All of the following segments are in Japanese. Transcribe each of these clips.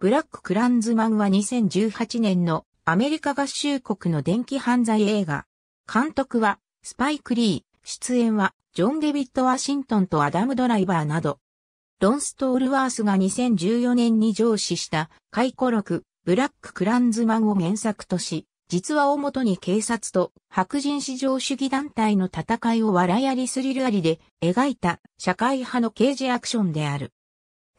ブラック・クランズマンは2018年のアメリカ合衆国の電気犯罪映画。監督はスパイク・リー、出演はジョン・デビッド・ワシントンとアダム・ドライバーなど。ロン・ストールワースが2014年に上司した回顧録ブラック・クランズマンを原作とし、実話をもとに警察と白人至上主義団体の戦いを笑いありスリルありで描いた社会派の刑事アクションである。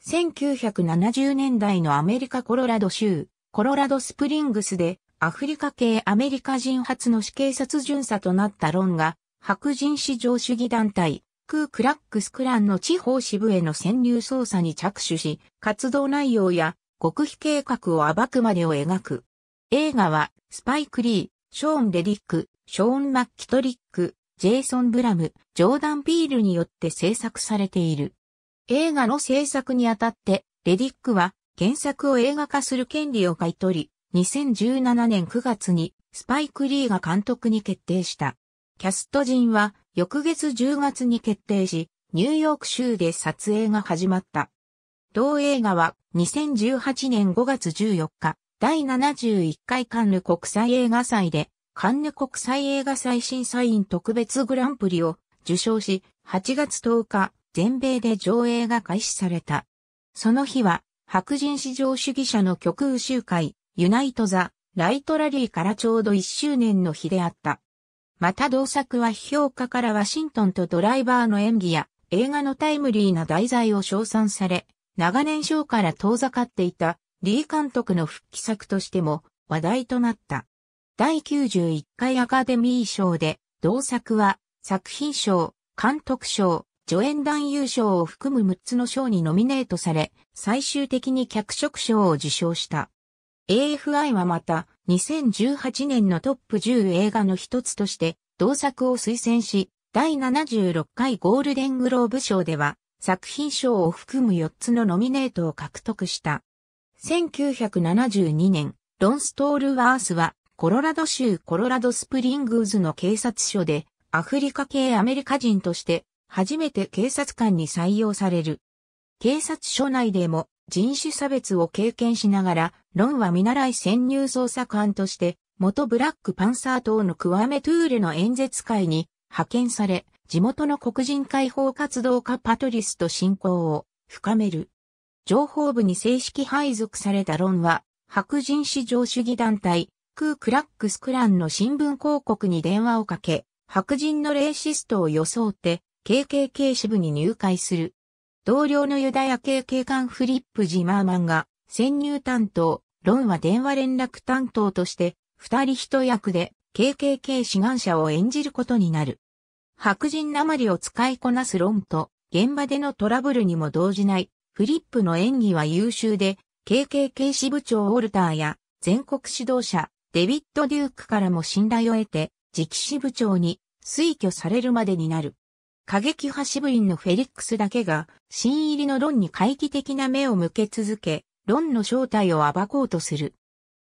1970年代のアメリカコロラド州、コロラドスプリングスで、アフリカ系アメリカ人初の死刑殺巡査となったロンが、白人至上主義団体、クークラックスクランの地方支部への潜入捜査に着手し、活動内容や極秘計画を暴くまでを描く。映画は、スパイク・リー、ショーン・レディック、ショーン・マッキトリック、ジェイソン・ブラム、ジョーダン・ピールによって制作されている。映画の制作にあたって、レディックは原作を映画化する権利を買い取り、2017年9月にスパイク・リーが監督に決定した。キャスト陣は翌月10月に決定し、ニューヨーク州で撮影が始まった。同映画は2018年5月14日、第71回カンヌ国際映画祭で、カンヌ国際映画祭審査員特別グランプリを受賞し、8月10日、全米で上映が開始された。その日は、白人至上主義者の極右集会、ユナイト・ザ・ライト・ラリーからちょうど1周年の日であった。また同作は批評家からワシントンとドライバーの演技や映画のタイムリーな題材を称賛され、長年賞から遠ざかっていたリー監督の復帰作としても話題となった。第91回アカデミー賞で同作は作品賞、監督賞、助演男優賞を含む6つの賞にノミネートされ、最終的に脚色賞を受賞した。AFI はまた、2018年のトップ10映画の一つとして、同作を推薦し、第76回ゴールデングローブ賞では、作品賞を含む4つのノミネートを獲得した。1972年、ロン・ストールワースは、コロラド州コロラドスプリングーズの警察署で、アフリカ系アメリカ人として、初めて警察官に採用される。警察署内でも人種差別を経験しながら、ロンは見習い潜入捜査官として、元ブラックパンサー党のクワメトゥーレの演説会に派遣され、地元の黒人解放活動家パトリスと親交を深める。情報部に正式配属されたロンは、白人至上主義団体、クークラックスクランの新聞広告に電話をかけ、白人のレイシストを装って、KKK 支部に入会する。同僚のユダヤ系警官フリップ・ジマーマンが潜入担当、ロンは電話連絡担当として、二人一役で KKK 志願者を演じることになる。白人なまりを使いこなすロンと、現場でのトラブルにも動じない、フリップの演技は優秀で、KKK 支部長ウォルターや全国指導者、デビッド・デュークからも信頼を得て、次期支部長に推挙されるまでになる。過激派支部員のフェリックスだけが、新入りのロンに回帰的な目を向け続け、ロンの正体を暴こうとする。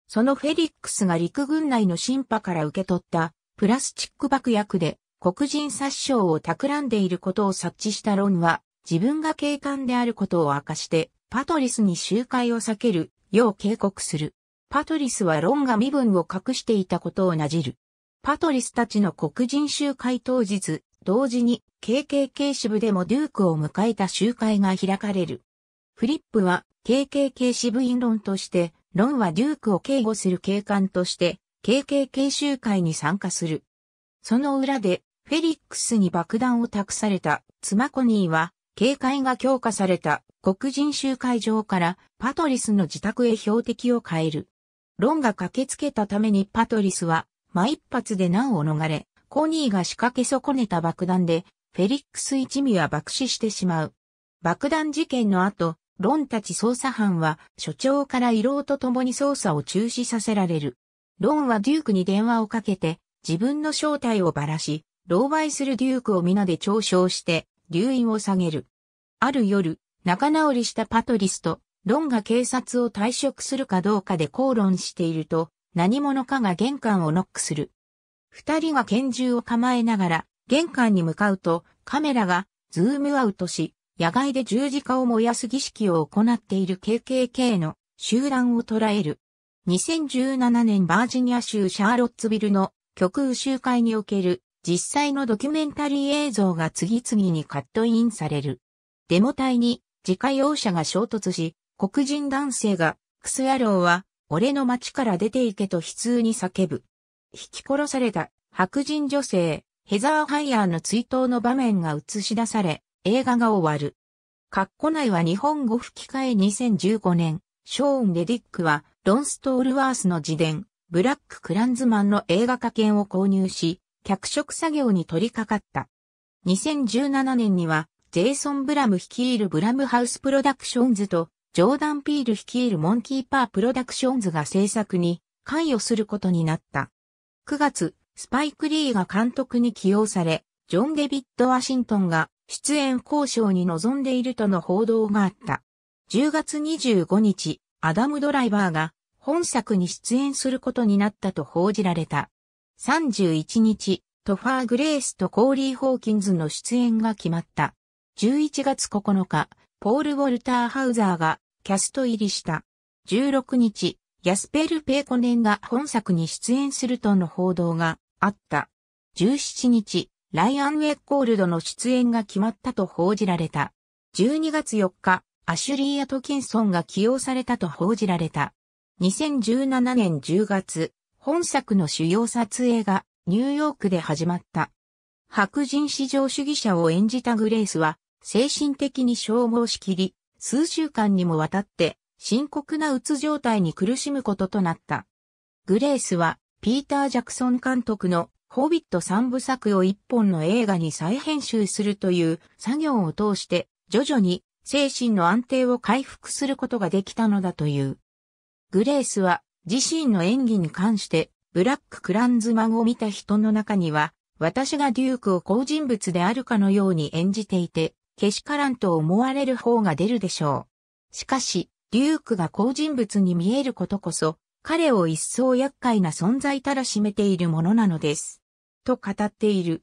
そのフェリックスが陸軍内の審判から受け取ったプラスチック爆薬で黒人殺傷を企んでいることを察知したロンは自分が警官であることを明かしてパトリスに集会を避けるよう警告する。パトリスはロンが身分を隠していたことをなじる。パトリスたちの黒人集会当日、同時に KKK 支部でもデュークを迎えた集会が開かれる。フリップは KKK 支部員論として、論はデュークを警護する警官として、KKK 集会に参加する。その裏で、フェリックスに爆弾を託されたツマコニーは、警戒が強化された黒人集会場からパトリスの自宅へ標的を変える。ロンが駆けつけたためにパトリスは、毎一発で難を逃れ、コニーが仕掛け損ねた爆弾で、フェリックス一味は爆死してしまう。爆弾事件の後、ロンたち捜査班は所長から異論と共に捜査を中止させられる。ロンはデュークに電話をかけて、自分の正体をばらし、狼狽するデュークを皆で嘲笑して、留飲を下げる。ある夜、仲直りしたパトリスと、ロンが警察を退職するかどうかで口論していると、何者かが玄関をノックする。二人が拳銃を構えながら、玄関に向かうと、カメラがズームアウトし、野外で十字架を燃やす儀式を行っている KKK の集団を捉える。2017年バージニア州シャーロッツビルの極右集会における実際のドキュメンタリー映像が次々にカットインされる。デモ隊に自家用車が衝突し、黒人男性が、クソ野郎は、俺の街から出て行けと悲痛に叫ぶ。引き殺された白人女性、ヘザー・ハイヤーの追悼の場面が映し出され、映画が終わる。カッコ内は日本語吹き替え2015年、ショーン・レディックは、ロン・ストールワースの自伝、ブラック・クランズマンの映画化権を購入し、脚色作業に取り掛かった。2017年には、ジェイソン・ブラム率いるブラムハウスプロダクションズと、ジョーダン・ピール率いるモンキーパープロダクションズが制作に関与することになった。9月、スパイク・リーが監督に起用され、ジョン・デビッド・ワシントンが出演交渉に臨んでいるとの報道があった。10月25日、アダム・ドライバーが本作に出演することになったと報じられた。31日、トファー・グレースとコーリー・ホーキンズの出演が決まった。11月9日、ポール・ウォルター・ハウザーがキャスト入りした。16日、ヤスペル・ペーコネンが本作に出演するとの報道があった。17日、ライアン・ウェッコールドの出演が決まったと報じられた。12月4日、アシュリー・アトキンソンが起用されたと報じられた。2017年10月、本作の主要撮影がニューヨークで始まった。白人至上主義者を演じたグレースは、精神的に消耗しきり、数週間にもわたって深刻なうつ状態に苦しむこととなった。グレースは、ピーター・ジャクソン監督のホビット三部作を一本の映画に再編集するという作業を通して、徐々に精神の安定を回復することができたのだという。グレースは自身の演技に関して、ブラッククランズマンを見た人の中には、私がデュークを好人物であるかのように演じていて、けしからんと思われる方が出るでしょう。しかし、リュークが好人物に見えることこそ、彼を一層厄介な存在たらしめているものなのです。と語っている。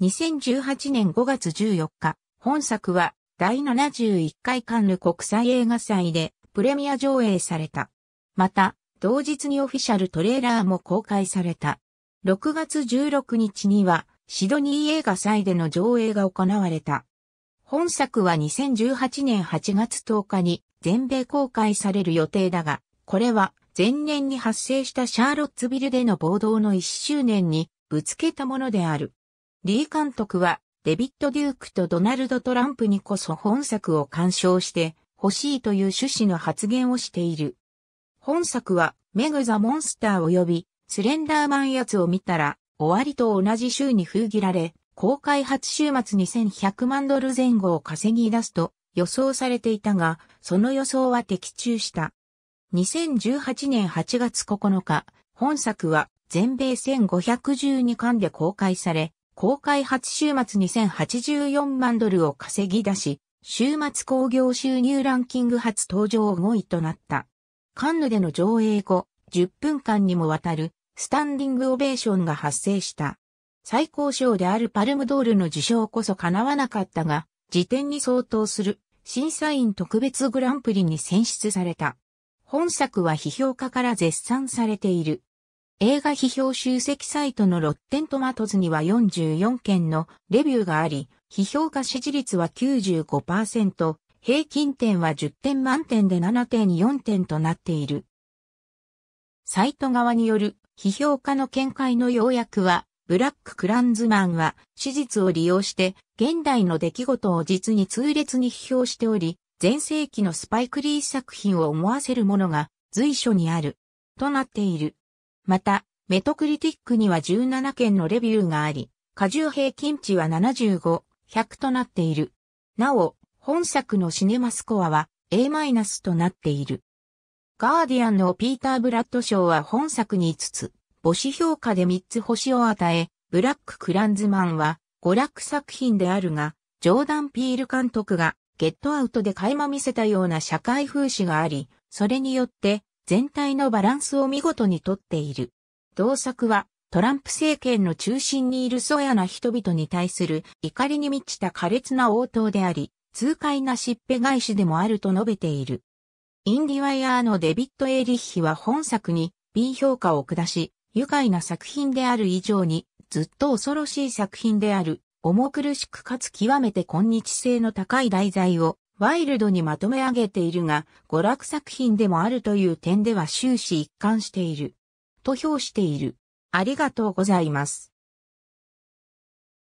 2018年5月14日、本作は第71回カンヌ国際映画祭でプレミア上映された。また、同日にオフィシャルトレーラーも公開された。6月16日にはシドニー映画祭での上映が行われた。本作は2018年8月10日に全米公開される予定だが、これは前年に発生したシャーロッツビルでの暴動の1周年にぶつけたものである。リー監督はデビッド・デュークとドナルド・トランプにこそ本作を鑑賞して欲しいという趣旨の発言をしている。本作はメグ・ザ・モンスター及びスレンダーマンやつを見たら終わりと同じ週に封切られ、公開初週末に1100万ドル前後を稼ぎ出すと予想されていたが、その予想は的中した。2018年8月9日、本作は全米1512巻で公開され、公開初週末2084万ドルを稼ぎ出し、週末興行収入ランキング初登場5位となった。カンヌでの上映後、10分間にもわたるスタンディングオベーションが発生した。最高賞であるパルムドールの受賞こそ叶わなかったが、辞典に相当する審査員特別グランプリに選出された。本作は批評家から絶賛されている。映画批評集積サイトのロッテントマトズには44件のレビューがあり、批評家支持率は95%、平均点は10点満点で7.4点となっている。サイト側による批評家の見解の要約は、ブラック・クランズマンは史実を利用して現代の出来事を実に痛烈に批評しており、前世紀のスパイクリー作品を思わせるものが随所にある、となっている。また、メトクリティックには17件のレビューがあり、過重平均値は75、100となっている。なお、本作のシネマスコアは A- マイナスとなっている。ガーディアンのピーター・ブラッド賞は本作に5つ、母子評価で3つ星を与え、ブラック・クランズマンは娯楽作品であるが、ジョーダン・ピール監督がゲットアウトで垣間見せたような社会風刺があり、それによって全体のバランスを見事にとっている。同作はトランプ政権の中心にいる粗やな人々に対する怒りに満ちた苛烈な応答であり、痛快なしっぺ返しでもあると述べている。インディワイヤーのデビッド・エイリッヒは本作に B 評価を下し、愉快な作品である以上にずっと恐ろしい作品である、重苦しくかつ極めて今日性の高い題材をワイルドにまとめ上げているが、娯楽作品でもあるという点では終始一貫している。と評している。ありがとうございます。